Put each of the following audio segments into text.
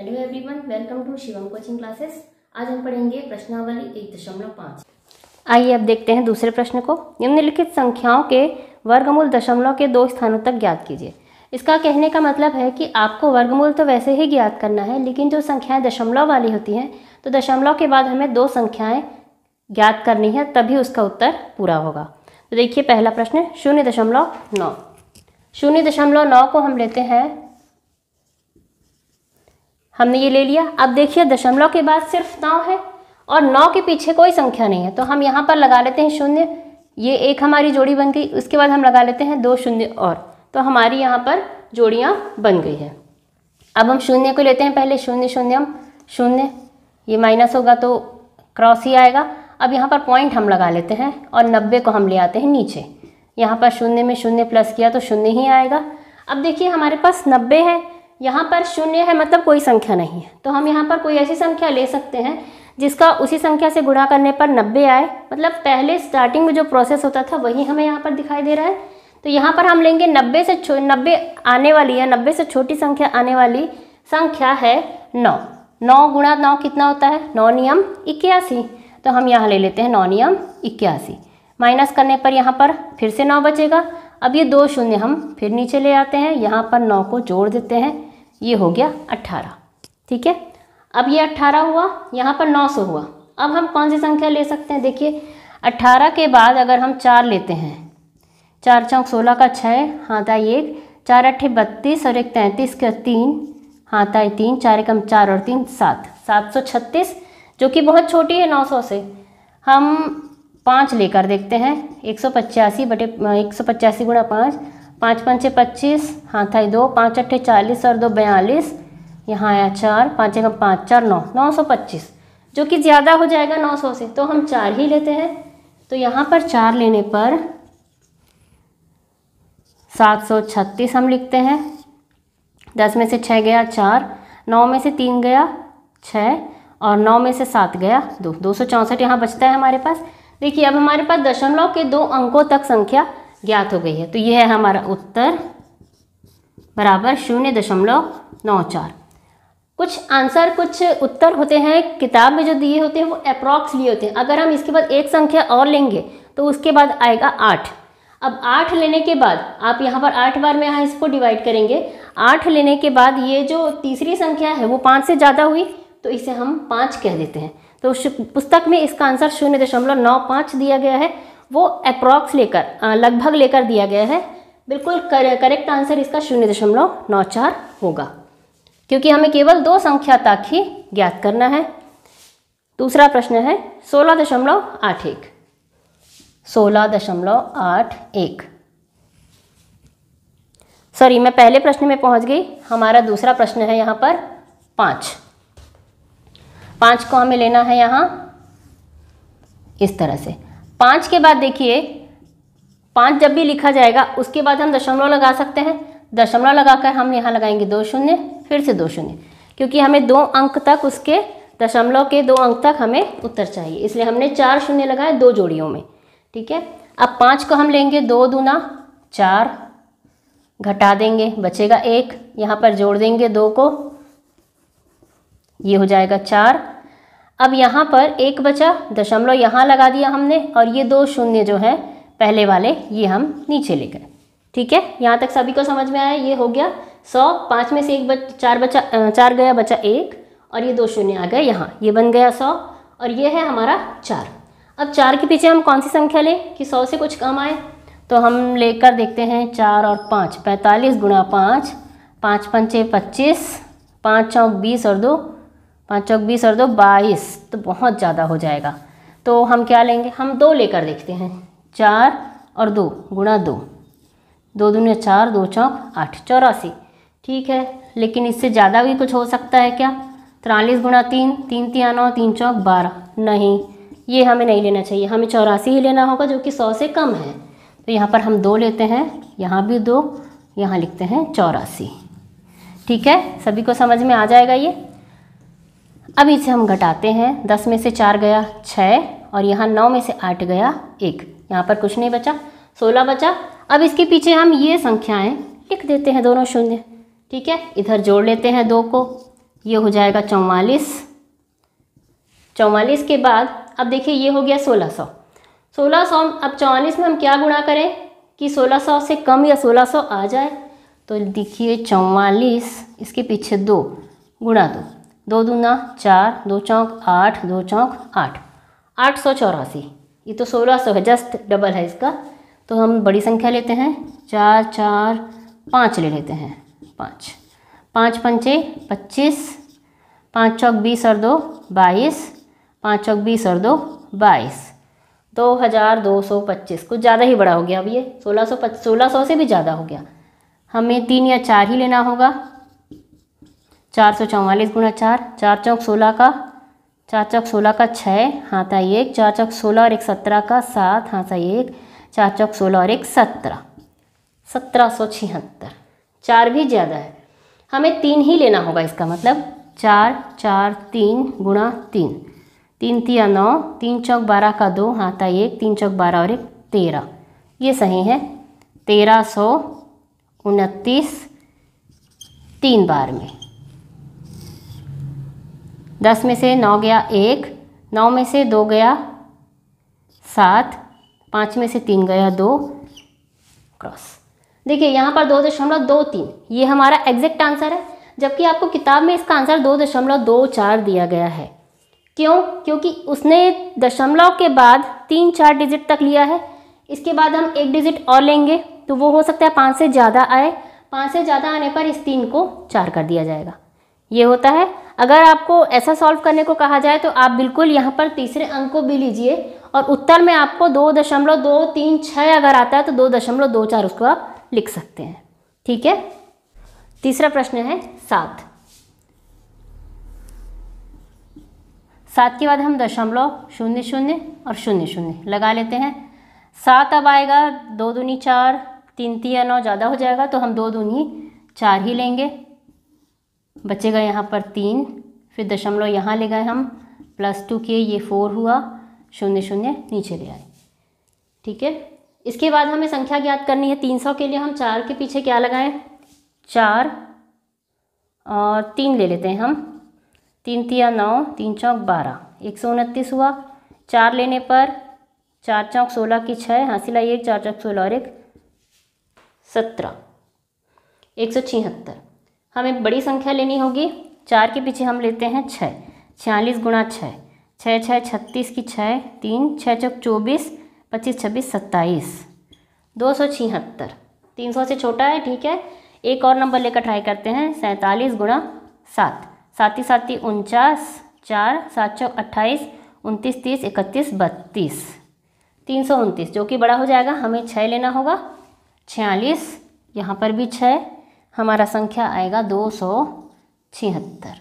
hello everyone welcome to Shivam coaching classes आज हम पढ़ेंगे प्रश्नावली एक दशमलव पाँच आइए अब देखते हैं दूसरे प्रश्न को निम्नलिखित संख्याओं के वर्गमूल दशमलव के दो स्थानों तक ज्ञात कीजिए इसका कहने का मतलब है कि आपको वर्गमूल तो वैसे ही ज्ञात करना है लेकिन जो संख्याएं दशमलव वाली होती हैं तो दशमलव के बाद हमें दो संख्याएँ ज्ञात करनी है तभी उसका उत्तर पूरा होगा तो देखिए पहला प्रश्न शून्य दशमलव नौ शून्य दशमलव नौ को हम लेते हैं हमने ये ले लिया अब देखिए दशमलव के बाद सिर्फ नौ है और नौ के पीछे कोई संख्या नहीं है तो हम यहाँ पर लगा लेते हैं शून्य ये एक हमारी जोड़ी बन गई उसके बाद हम लगा लेते हैं दो शून्य और तो हमारी यहाँ पर जोड़ियाँ बन गई है अब हम शून्य को लेते हैं पहले शून्य शून्य हम शून्य ये माइनस होगा तो क्रॉस ही आएगा अब यहाँ पर पॉइंट हम लगा लेते हैं और नब्बे को हम ले आते हैं नीचे यहाँ पर शून्य में शून्य प्लस किया तो शून्य ही आएगा अब देखिए हमारे पास नब्बे है यहाँ पर शून्य है मतलब कोई संख्या नहीं है तो हम यहाँ पर कोई ऐसी संख्या ले सकते हैं जिसका उसी संख्या से गुणा करने पर नब्बे आए मतलब पहले स्टार्टिंग में जो प्रोसेस होता था वही हमें यहाँ पर दिखाई दे रहा है तो यहाँ पर हम लेंगे नब्बे से छो नब्बे आने वाली या नब्बे से छोटी संख्या आने वाली संख्या है नौ नौ गुणा नौ कितना होता है नौ नियम इक्यासी तो हम यहाँ ले लेते हैं नौ नियम इक्यासी माइनस करने पर यहाँ पर फिर से नौ बचेगा अब ये दो शून्य हम फिर नीचे ले आते हैं यहाँ पर नौ को जोड़ देते हैं ये हो गया अट्ठारह ठीक है अब ये अट्ठारह हुआ यहाँ पर नौ सौ हुआ अब हम कौन सी संख्या ले सकते हैं देखिए अट्ठारह के बाद अगर हम चार लेते हैं चार चौक सोलह का छः हाथा एक चार अट्ठे बत्तीस और एक तैंतीस का तीन हाथा तीन चार एकम चार और तीन सात सात सौ छत्तीस जो कि बहुत छोटी है नौ सौ से हम पाँच लेकर देखते हैं एक सौ पचासी बटे एक सौ पचासी गुणा पाँच पाँच पंचे पच्चीस हाथ था दो पाँच अट्ठे चालीस और दो बयालीस यहाँ आया चार पाँच एक पाँच चार नौ नौ सौ पच्चीस जो कि ज़्यादा हो जाएगा नौ सौ से तो हम चार ही लेते हैं तो यहाँ पर चार लेने पर सात सौ छत्तीस हम लिखते हैं दस में से छः गया चार नौ में से तीन गया छः और नौ में से सात गया दो दो सौ चौंसठ यहाँ बचता है हमारे पास देखिए अब हमारे पास दशमलव के दो अंकों तक संख्या ज्ञात हो गई है तो यह है हमारा उत्तर बराबर शून्य दशमलव नौ चार कुछ आंसर कुछ उत्तर होते हैं किताब में जो दिए होते हैं वो अप्रॉक्स लिए होते हैं अगर हम इसके बाद एक संख्या और लेंगे तो उसके बाद आएगा आठ अब आठ लेने के बाद आप यहाँ पर आठ बार में यहाँ इसको डिवाइड करेंगे आठ लेने के बाद ये जो तीसरी संख्या है वो पाँच से ज़्यादा हुई तो इसे हम पाँच कह देते हैं तो पुस्तक में इसका आंसर शून्य दशमलव नौ पाँच दिया गया है वो अप्रॉक्स लेकर लगभग लेकर दिया गया है बिल्कुल कर, करेक्ट आंसर इसका शून्य दशमलव नौ चार होगा क्योंकि हमें केवल दो संख्या तक ही ज्ञात करना है दूसरा प्रश्न है सोलह दशमलव आठ एक सोलह दशमलव आठ एक सॉरी मैं पहले प्रश्न में पहुंच गई हमारा दूसरा प्रश्न है यहाँ पर पाँच पाँच को हमें लेना है यहाँ इस तरह से पाँच के बाद देखिए पाँच जब भी लिखा जाएगा उसके बाद हम दशमलव लगा सकते हैं दशमलव लगाकर हम यहाँ लगाएंगे दो शून्य फिर से दो शून्य क्योंकि हमें दो अंक तक उसके दशमलव के दो अंक तक हमें उत्तर चाहिए इसलिए हमने चार शून्य लगाए दो जोड़ियों में ठीक है अब पाँच को हम लेंगे दो दूना चार घटा देंगे बचेगा एक यहाँ पर जोड़ देंगे दो को ये हो जाएगा चार अब यहाँ पर एक बचा दशमलव यहाँ लगा दिया हमने और ये दो शून्य जो है पहले वाले ये हम नीचे ले गए ठीक है यहाँ तक सभी को समझ में आया ये हो गया सौ पाँच में से एक बच चार बचा चार गया बचा एक और ये दो शून्य आ गए यहाँ ये बन गया सौ और ये है हमारा चार अब चार के पीछे हम कौन सी संख्या लें कि सौ से कुछ कम आए तो हम लेकर देखते हैं चार और पाँच पैंतालीस गुणा पाँच पाँच पंचे पच्चीस पाँच चौक बीस और दो पाँच चौक बीस और दो बाईस तो बहुत ज़्यादा हो जाएगा तो हम क्या लेंगे हम दो लेकर देखते हैं चार और दो गुणा दो दो दुनिया चार दो चौक आठ चौरासी ठीक है लेकिन इससे ज़्यादा भी कुछ हो सकता है क्या तिरालीस गुणा तीन तीन तिया नौ तीन चौक बारह नहीं ये हमें नहीं लेना चाहिए हमें चौरासी ही लेना होगा जो कि सौ से कम है तो यहाँ पर हम दो लेते हैं यहाँ भी दो यहाँ लिखते हैं चौरासी ठीक है सभी को समझ में आ जाएगा ये अब इसे हम घटाते हैं दस में से चार गया छः और यहाँ नौ में से आठ गया एक यहाँ पर कुछ नहीं बचा सोलह बचा अब इसके पीछे हम ये संख्याएं लिख देते हैं दोनों शून्य ठीक है इधर जोड़ लेते हैं दो को ये हो जाएगा चौवालीस चौवालीस के बाद अब देखिए ये हो गया सोलह सौ सोलह सौ अब चौवालीस में हम क्या गुणा करें कि सोलह सौ से कम या सोलह सौ आ जाए तो देखिए चौवालीस इसके पीछे दो गुणा दो दो दूना चार दो चौंक आठ दो चौंक आठ आठ सौ चौरासी ये तो सोलह सौ है जस्ट डबल है इसका तो हम बड़ी संख्या लेते हैं चार चार पाँच ले लेते हैं पाँच पाँच पंचे पच्चीस पाँच चौक बीस और दो बाईस पाँच चौक बीस और दो बाईस दो हज़ार दो सौ पच्चीस कुछ ज़्यादा ही बड़ा हो गया अब ये सोलह सौ सोलह सौ से भी ज़्यादा हो गया हमें तीन या चार ही लेना होगा चार सौ चौवालीस गुणा चार चार चौक सोलह का चार चौक सोलह का छः हाँ था एक चार चौक सोलह और एक सत्रह का सात हाँ था एक चार चौक सोलह और एक सत्रह सत्रह सौ छिहत्तर चार भी ज़्यादा है हमें तीन ही लेना होगा इसका मतलब चार चार तीन गुणा तीन तीन तिया नौ तीन चौक बारह का दो हाथा एक तीन चौक बारह और एक तेरह ये सही है तेरह सौ उनतीस तीन बार में दस में से नौ गया एक नौ में से दो गया सात पाँच में से तीन गया दो क्रॉस देखिए यहाँ पर दो दशमलव दो तीन ये हमारा एग्जैक्ट आंसर है जबकि आपको किताब में इसका आंसर दो दशमलव दो चार दिया गया है क्यों क्योंकि उसने दशमलव के बाद तीन चार डिजिट तक लिया है इसके बाद हम एक डिजिट और लेंगे तो वो हो सकता है पाँच से ज़्यादा आए पाँच से ज़्यादा आने पर इस तीन को चार कर दिया जाएगा ये होता है अगर आपको ऐसा सॉल्व करने को कहा जाए तो आप बिल्कुल यहाँ पर तीसरे अंक को भी लीजिए और उत्तर में आपको दो दशमलव दो तीन छः अगर आता है तो दो दशमलव दो चार उसको आप लिख सकते हैं ठीक है तीसरा प्रश्न है सात सात के बाद हम दशमलव शून्य शून्य और शून्य शून्य लगा लेते हैं सात अब आएगा दो दूनी चार तीन तीन नौ ज़्यादा हो जाएगा तो हम दो दूनी चार ही लेंगे बचेगा यहाँ पर तीन फिर दशमलव यहाँ ले गए हम प्लस टू के ये फोर हुआ शून्य शून्य नीचे ले आए ठीक है इसके बाद हमें संख्या ज्ञात करनी है तीन सौ के लिए हम चार के पीछे क्या लगाएं चार और तीन ले लेते हैं हम तीन तिया नौ तीन चौक बारह एक सौ उनतीस हुआ चार लेने पर चार चौक सोलह की छः हासिला एक चार चौक सोलह और एक सत्रह एक सौ छिहत्तर हमें बड़ी संख्या लेनी होगी चार के पीछे हम लेते हैं छः छियालीस गुणा छः छः छः छत्तीस की छः तीन छः चौक चौबीस पच्चीस छब्बीस सत्ताईस दो सौ छिहत्तर तीन सौ से छोटा है ठीक है एक और नंबर लेकर ट्राई करते हैं सैंतालीस गुणा सात सात ही उनचास चार सात चौक अट्ठाईस उनतीस तीस इकतीस बत्तीस तीन सौ उनतीस जो कि बड़ा हो जाएगा हमें छः लेना होगा छियालीस यहाँ पर भी छः हमारा संख्या आएगा दो सौ छिहत्तर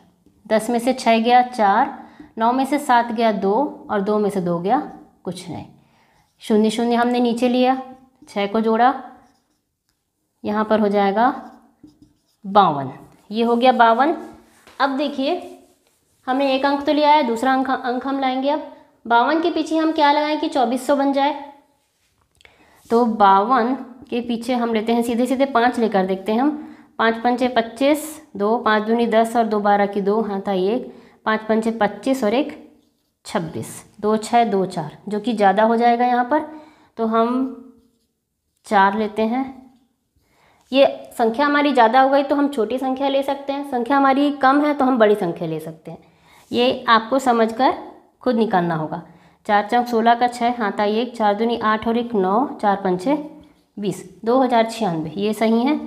दस में से छः गया चार नौ में से सात गया दो और दो में से दो गया कुछ नहीं शून्य शून्य हमने नीचे लिया छः को जोड़ा यहाँ पर हो जाएगा बावन ये हो गया बावन अब देखिए हमने एक अंक तो लिया है दूसरा अंक अंक हम लाएंगे अब बावन के पीछे हम क्या लगाएं कि चौबीस सौ बन जाए तो बावन के पीछे हम लेते हैं सीधे सीधे पाँच लेकर देखते हैं हम पाँच पंचे पच्चीस दो पाँच दूनी दस और दो बारह की दो हाँ था एक पाँच पंचे पच्चीस और एक छब्बीस दो छः दो चार जो कि ज़्यादा हो जाएगा यहाँ पर तो हम चार लेते हैं ये संख्या हमारी ज़्यादा हो गई तो हम छोटी संख्या ले सकते हैं संख्या हमारी कम है तो हम बड़ी संख्या ले सकते हैं ये आपको समझकर खुद निकालना होगा चार चौक सोलह का छः हाथा एक चार दूनी आठ और एक नौ चार पंचे बीस दो हज़ार छियानवे ये सही है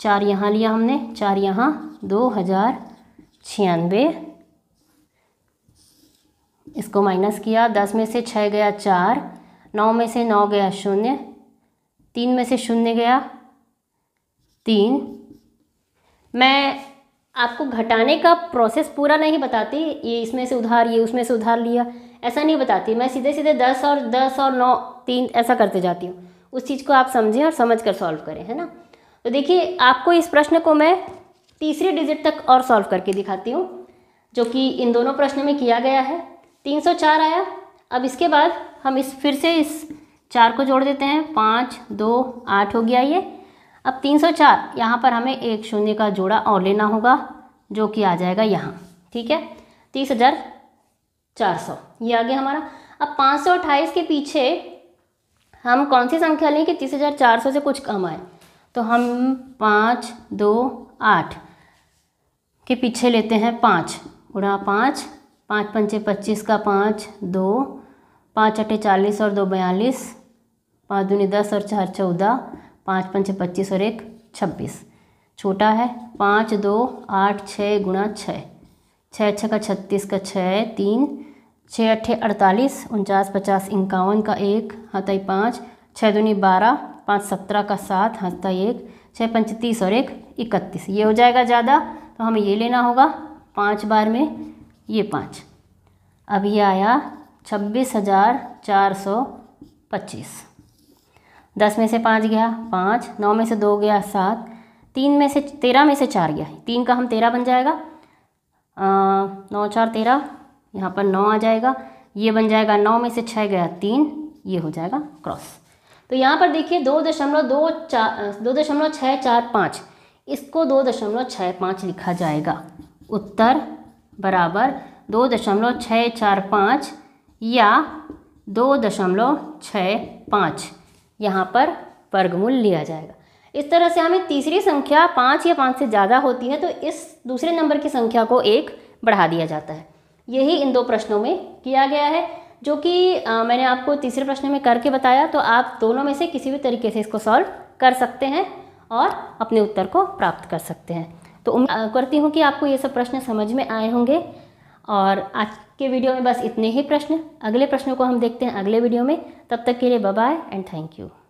चार यहाँ लिया हमने चार यहाँ दो हज़ार छियानवे इसको माइनस किया दस में से छः गया चार नौ में से नौ गया शून्य तीन में से शून्य गया तीन मैं आपको घटाने का प्रोसेस पूरा नहीं बताती ये इसमें से उधार ये उसमें से उधार लिया ऐसा नहीं बताती मैं सीधे सीधे दस और दस और नौ तीन ऐसा करते जाती हूँ उस चीज़ को आप समझें और समझ कर सॉल्व करें है ना तो देखिए आपको इस प्रश्न को मैं तीसरी डिजिट तक और सॉल्व करके दिखाती हूँ जो कि इन दोनों प्रश्न में किया गया है 304 आया अब इसके बाद हम इस फिर से इस चार को जोड़ देते हैं पाँच दो आठ हो गया ये अब 304 यहाँ पर हमें एक शून्य का जोड़ा और लेना होगा जो कि आ जाएगा यहाँ ठीक है तीस हज़ार चार सौ ये आ गया हमारा अब पाँच सौ अट्ठाईस के पीछे हम कौन सी संख्या लें कि तीस हज़ार चार सौ से कुछ कम आए तो हम पाँच दो आठ के पीछे लेते हैं पाँच गुणा पाँच पाँच पंचे पच्चीस का पाँच दो पाँच अट्ठे चालीस और दो बयालीस पाँच दूनी दस और चार चौदह पाँच पंचे पच्चीस और एक छब्बीस छोटा है पाँच दो आठ छः गुणा छः छः छः का छत्तीस का छः तीन छः अट्ठे अड़तालीस उनचास पचास इक्यावन का एक हाथाई पाँच छः दूनी बारह पाँच सत्रह का सात हंसता एक छः पंच तीस और एक इकतीस ये हो जाएगा ज़्यादा तो हमें ये लेना होगा पाँच बार में ये पाँच अब ये आया छब्बीस हज़ार चार सौ पच्चीस दस में से पाँच गया पाँच नौ में से दो गया सात तीन में से तेरह में से चार गया तीन का हम तेरह बन जाएगा आ, नौ चार तेरह यहाँ पर नौ आ जाएगा ये बन जाएगा नौ में से छः गया तीन ये हो जाएगा क्रॉस तो यहाँ पर देखिए दो दशमलव दो चार दो दशमलव छः चार पाँच इसको दो दशमलव छः पाँच लिखा जाएगा उत्तर बराबर दो दशमलव छः चार पाँच या दो दशमलव छः पाँच यहाँ पर वर्गमूल लिया जाएगा इस तरह से हमें तीसरी संख्या पाँच या पाँच से ज़्यादा होती है तो इस दूसरे नंबर की संख्या को एक बढ़ा दिया जाता है यही इन दो प्रश्नों में किया गया है जो कि मैंने आपको तीसरे प्रश्न में करके बताया तो आप दोनों में से किसी भी तरीके से इसको सॉल्व कर सकते हैं और अपने उत्तर को प्राप्त कर सकते हैं तो उम्मीद करती हूँ कि आपको ये सब प्रश्न समझ में आए होंगे और आज के वीडियो में बस इतने ही प्रश्न अगले प्रश्नों को हम देखते हैं अगले वीडियो में तब तक के लिए बाय एंड थैंक यू